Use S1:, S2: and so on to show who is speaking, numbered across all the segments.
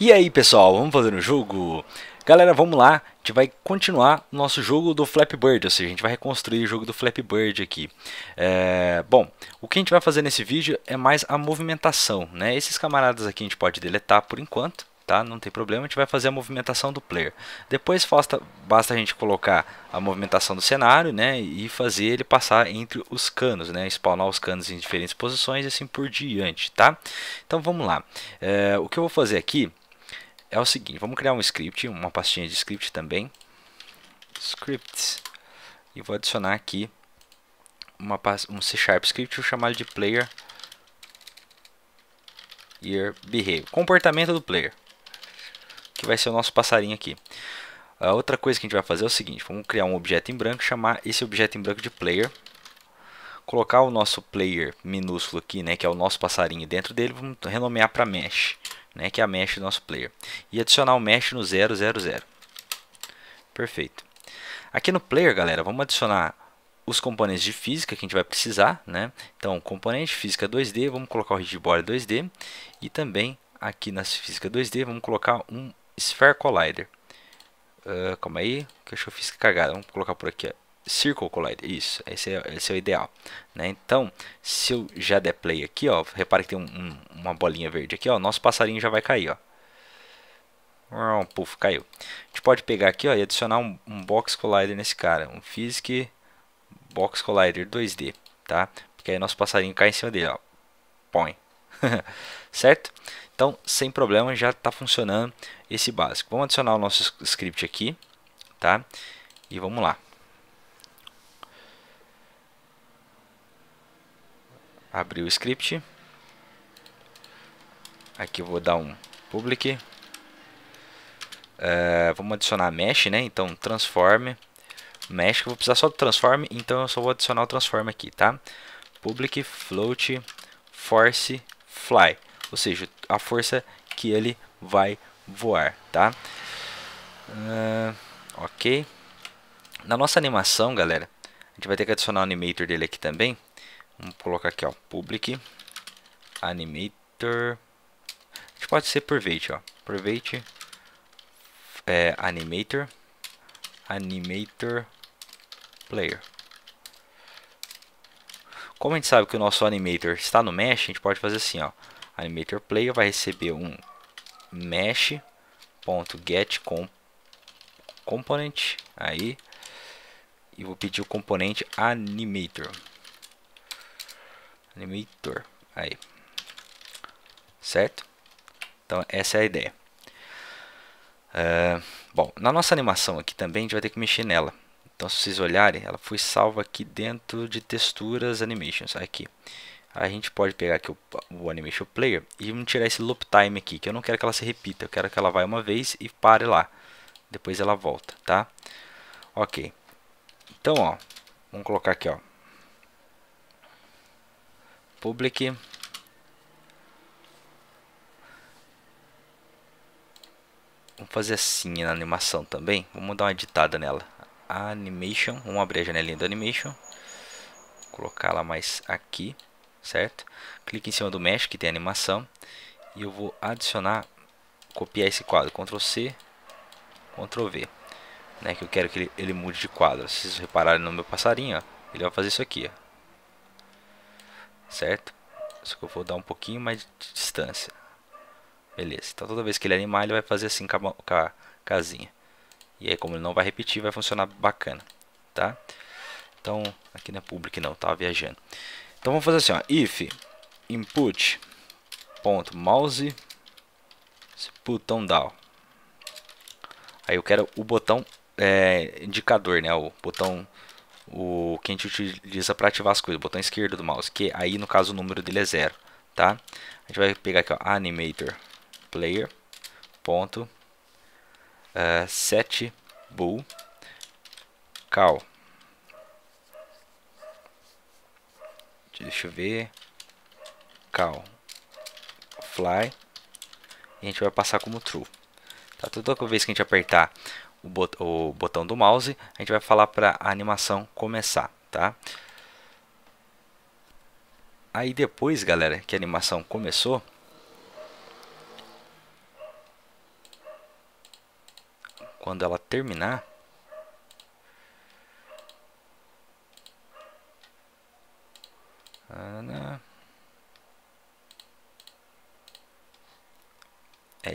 S1: E aí pessoal, vamos fazer um jogo? Galera, vamos lá, a gente vai continuar nosso jogo do Flappy Bird, ou seja, a gente vai reconstruir o jogo do Flappy Bird aqui. É... Bom, o que a gente vai fazer nesse vídeo é mais a movimentação, né? Esses camaradas aqui a gente pode deletar por enquanto, tá? Não tem problema, a gente vai fazer a movimentação do player. Depois basta, basta a gente colocar a movimentação do cenário, né? E fazer ele passar entre os canos, né? Spawnar os canos em diferentes posições e assim por diante, tá? Então vamos lá. É, o que eu vou fazer aqui é o seguinte, vamos criar um script, uma pastinha de script também. Scripts. E vou adicionar aqui uma, um C Sharp script, vou chamar de player behavior. Comportamento do player, que vai ser o nosso passarinho aqui. A outra coisa que a gente vai fazer é o seguinte, vamos criar um objeto em branco, chamar esse objeto em branco de player, colocar o nosso player minúsculo aqui, né, que é o nosso passarinho dentro dele, vamos renomear para mesh, né, que é a mesh do nosso player, e adicionar o mesh no 000. Perfeito. Aqui no player, galera, vamos adicionar os componentes de física que a gente vai precisar, né? Então, componente física 2D, vamos colocar o rigidbody 2D e também aqui na física 2D vamos colocar um Sphere Collider. Uh, calma aí, que eu fiz cagada. Vamos colocar por aqui, ó. Circle Collider, isso, esse é, esse é o ideal. Né? Então, se eu já der play aqui, ó, repare que tem um, um, uma bolinha verde aqui, ó, nosso passarinho já vai cair, ó. Ah, Puf, caiu. A gente pode pegar aqui ó, e adicionar um, um Box Collider nesse cara, um Physic Box Collider 2D, tá? Porque aí nosso passarinho cai em cima dele, ó. Põe. certo? Então, sem problema, já está funcionando esse básico. Vamos adicionar o nosso script aqui, tá? E vamos lá. Abrir o script. Aqui eu vou dar um public. É, vamos adicionar mesh, né? Então, transform. Mesh, eu vou precisar só do transform, então eu só vou adicionar o transform aqui, tá? Public float force fly ou seja, a força que ele vai voar, tá? Uh, ok. Na nossa animação, galera, a gente vai ter que adicionar o animator dele aqui também. Vamos colocar aqui, ó, public animator. A gente pode ser private, ó, private é, animator animator player. Como a gente sabe que o nosso animator está no mesh, a gente pode fazer assim, ó, Animator Player vai receber um mesh.getComponent aí e vou pedir o componente animator animator aí certo então essa é a ideia ah, bom na nossa animação aqui também a gente vai ter que mexer nela então se vocês olharem ela foi salva aqui dentro de texturas animations aqui a gente pode pegar aqui o, o Animation Player e vamos tirar esse loop time aqui, que eu não quero que ela se repita, eu quero que ela vá uma vez e pare lá. Depois ela volta, tá? Ok. Então, ó, vamos colocar aqui, ó. Public Vamos fazer assim na animação também. Vamos dar uma editada nela. Animation. Vamos abrir a janelinha do animation. colocar ela mais aqui certo? Clique em cima do mesh que tem animação e eu vou adicionar, copiar esse quadro, Ctrl C, Ctrl V, né, que eu quero que ele, ele mude de quadro. Se vocês repararem no meu passarinho, ó, ele vai fazer isso aqui, ó, certo? Só que eu vou dar um pouquinho mais de distância. Beleza, então toda vez que ele animar, ele vai fazer assim com a, com a casinha. E aí como ele não vai repetir, vai funcionar bacana, tá? Então, aqui não é público não, tava tá? viajando. Então vamos fazer assim, ó, if input ponto mouse botão down. Aí eu quero o botão é, indicador, né, o botão o que a gente utiliza para ativar as coisas, o botão esquerdo do mouse, que aí no caso o número dele é zero, tá? A gente vai pegar aqui, ó, animator player ponto uh, é, set bool cal Deixa eu ver. Cal. Fly. E a gente vai passar como true. Tá? Toda vez que a gente apertar o, bot o botão do mouse, a gente vai falar para a animação começar. Tá? Aí depois, galera, que a animação começou, quando ela terminar,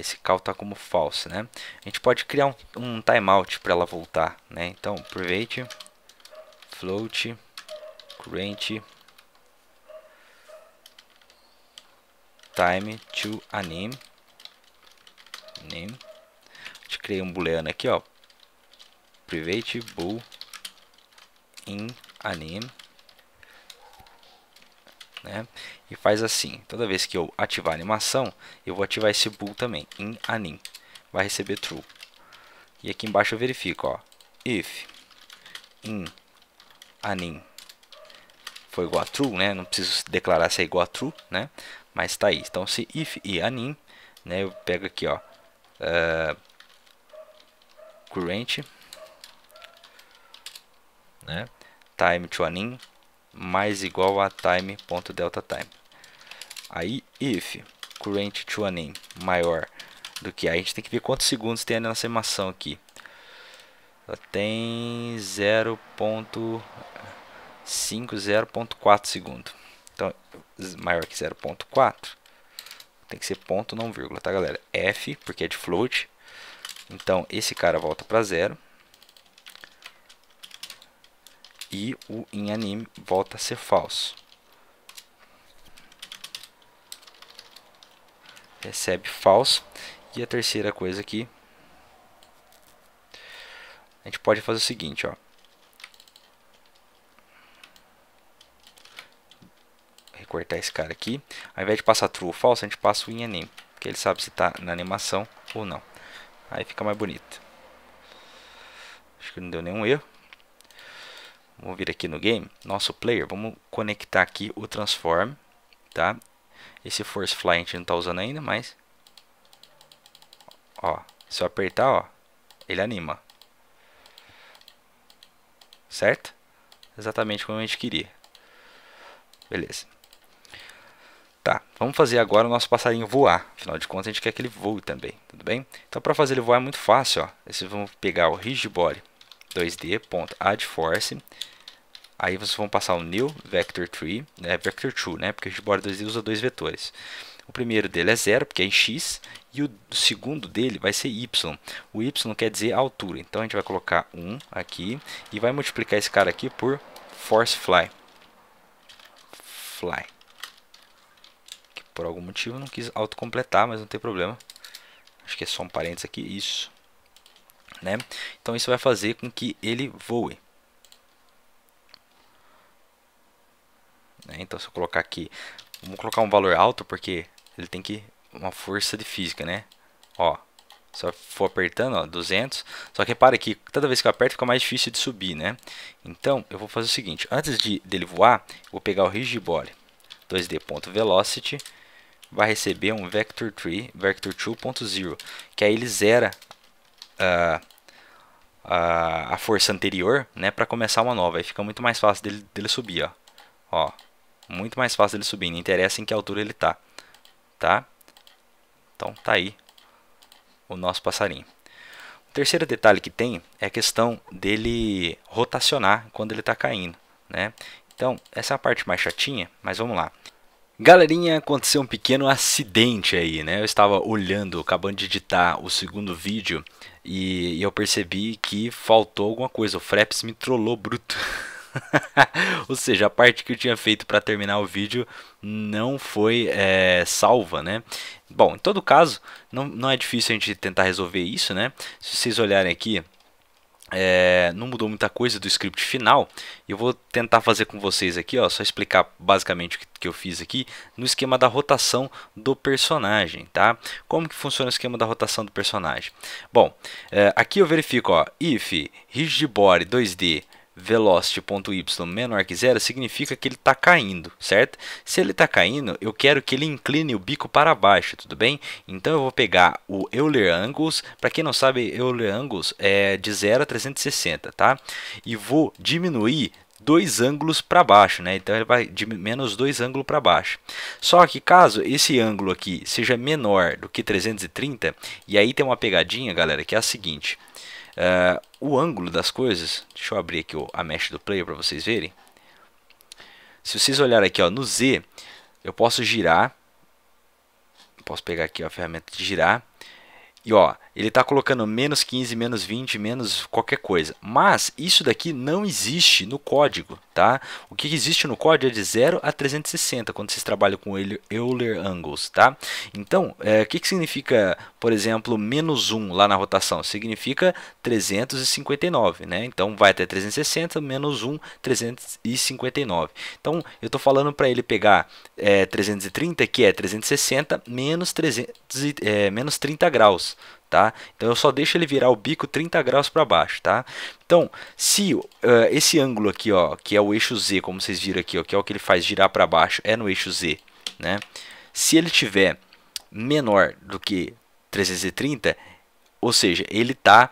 S1: esse call está como false, né? A gente pode criar um, um timeout para ela voltar, né? Então, private, float, current, time to a name, name. A gente cria um booleano aqui, ó, private bool in a name né? E faz assim, toda vez que eu ativar a animação, eu vou ativar esse bool também, in anim, vai receber true. E aqui embaixo eu verifico, ó, if in anim foi igual a true, né? Não preciso declarar se é igual a true, né? Mas está aí. Então se if e anim, né? Eu pego aqui, ó, uh, current, né? Time to anim mais igual a time.deltaTime. Aí, if current to a name maior do que a, a gente tem que ver quantos segundos tem a nossa animação aqui. Ela tem 0.5, segundos. Então, maior que 0.4, tem que ser ponto, não vírgula, tá galera? F, porque é de float. Então, esse cara volta para zero e o inAnime volta a ser falso. Recebe falso. E a terceira coisa aqui, a gente pode fazer o seguinte, ó. Recortar esse cara aqui. Ao invés de passar true ou falso, a gente passa o inAnime, porque ele sabe se está na animação ou não. Aí fica mais bonito. Acho que não deu nenhum erro. Vamos vir aqui no game, nosso player, vamos conectar aqui o transform, tá? Esse force fly a gente não está usando ainda, mas ó, se eu apertar, ó, ele anima. Certo? Exatamente como a gente queria. Beleza. Tá, vamos fazer agora o nosso passarinho voar. Afinal de contas, a gente quer que ele voe também, tudo bem? Então, para fazer ele voar é muito fácil, ó. Vocês vão pegar o rigidbody 2D.addForce. force Aí vocês vão passar o new vector tree, né, vector true, né, porque a bordas usa dois vetores. O primeiro dele é zero, porque é em x, e o segundo dele vai ser y. O y quer dizer altura. Então a gente vai colocar 1 aqui e vai multiplicar esse cara aqui por force fly. Fly. Que por algum motivo não quis autocompletar, mas não tem problema. Acho que é só um parênteses aqui, isso. Né? Então isso vai fazer com que ele voe. Né? Então, se eu colocar aqui, vamos colocar um valor alto, porque ele tem que uma força de física, né? Ó, só for apertando, ó, 200. Só que repara que toda vez que eu aperto fica mais difícil de subir, né? Então, eu vou fazer o seguinte, antes de dele voar, vou pegar o rigidbody 2d.velocity vai receber um vector 3, vector 2.0, que aí ele zera uh, a, a força anterior, né, para começar uma nova. Aí fica muito mais fácil dele, dele subir, ó. ó. Muito mais fácil ele subir, não interessa em que altura ele está, tá? Então tá aí o nosso passarinho. O terceiro detalhe que tem é a questão dele rotacionar quando ele está caindo, né? Então, essa é a parte mais chatinha, mas vamos lá. Galerinha, aconteceu um pequeno acidente aí, né? Eu estava olhando, acabando de editar o segundo vídeo e, e eu percebi que faltou alguma coisa. O Fraps me trollou bruto. Ou seja, a parte que eu tinha feito para terminar o vídeo não foi é, salva, né? Bom, em todo caso, não, não é difícil a gente tentar resolver isso, né? Se vocês olharem aqui, é, não mudou muita coisa do script final. Eu vou tentar fazer com vocês aqui, ó, só explicar basicamente o que, que eu fiz aqui no esquema da rotação do personagem, tá? Como que funciona o esquema da rotação do personagem? Bom, é, aqui eu verifico, ó, if rigidbody 2D velocity.y menor que zero significa que ele está caindo, certo? Se ele está caindo, eu quero que ele incline o bico para baixo, tudo bem? Então eu vou pegar o Euler Angles, para quem não sabe, Euler Angles é de 0 a 360, tá? E vou diminuir dois ângulos para baixo, né? Então ele vai de menos dois ângulos para baixo. Só que caso esse ângulo aqui seja menor do que 330, e aí tem uma pegadinha, galera, que é a seguinte: Uh, o ângulo das coisas, deixa eu abrir aqui a mesh do player para vocês verem. Se vocês olharem aqui ó, no Z, eu posso girar, posso pegar aqui ó, a ferramenta de girar, e ó, ele está colocando menos 15, menos 20, menos qualquer coisa. Mas isso daqui não existe no código, tá? O que existe no código é de 0 a 360, quando vocês trabalham com Euler Angles, tá? Então, é, o que, que significa, por exemplo, menos 1 lá na rotação? Significa 359, né? Então, vai até 360, menos 1, 359. Então, eu estou falando para ele pegar é, 330, que é 360, menos, 300, é, menos 30 graus, tá? Então eu só deixo ele virar o bico 30 graus para baixo, tá? Então, se uh, esse ângulo aqui, ó, que é o eixo Z, como vocês viram aqui, ó, que é o que ele faz girar para baixo, é no eixo Z, né? Se ele tiver menor do que 330, ou seja, ele está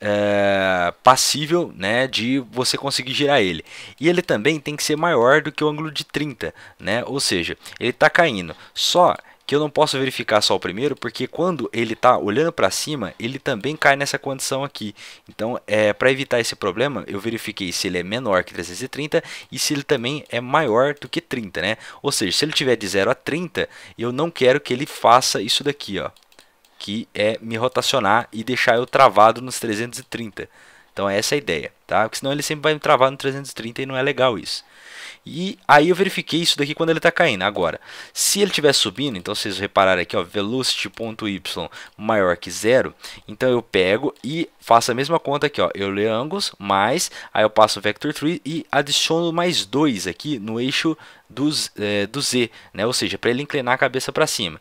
S1: é, eh, passível né, de você conseguir girar ele. E ele também tem que ser maior do que o ângulo de 30, né? ou seja, ele está caindo. Só que eu não posso verificar só o primeiro, porque quando ele está olhando para cima, ele também cai nessa condição aqui. Então, é, para evitar esse problema, eu verifiquei se ele é menor que 330 e se ele também é maior do que 30, né? Ou seja, se ele tiver de 0 a 30, eu não quero que ele faça isso daqui, ó, que é me rotacionar e deixar eu travado nos 330. Então, essa é a ideia, tá? Porque senão ele sempre vai me travar no 330 e não é legal isso. E aí eu verifiquei isso daqui quando ele está caindo. Agora, se ele estiver subindo, então vocês repararem aqui, ó, velocity.y maior que zero, então eu pego e faço a mesma conta aqui, ó, eu leio ângulos, mais, aí eu passo o vector 3 e adiciono mais 2 aqui no eixo do, é, do z, né? ou seja, para ele inclinar a cabeça para cima.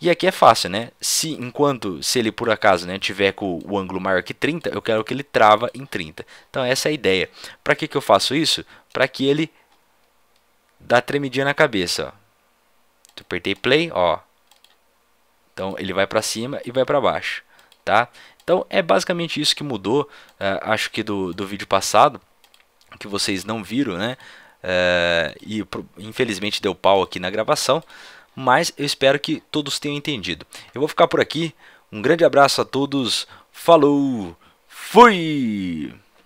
S1: E aqui é fácil, né? Se enquanto se ele por acaso, né, tiver com o ângulo maior que 30, eu quero que ele trava em 30. Então essa é a ideia. Para que que eu faço isso? Para que ele dá tremidinha na cabeça, ó. Tu apertei play, ó. Então ele vai para cima e vai para baixo, tá? Então é basicamente isso que mudou, uh, acho que do, do vídeo passado, que vocês não viram, né? Uh, e infelizmente deu pau aqui na gravação, mas eu espero que todos tenham entendido. Eu vou ficar por aqui, um grande abraço a todos, falou, fui!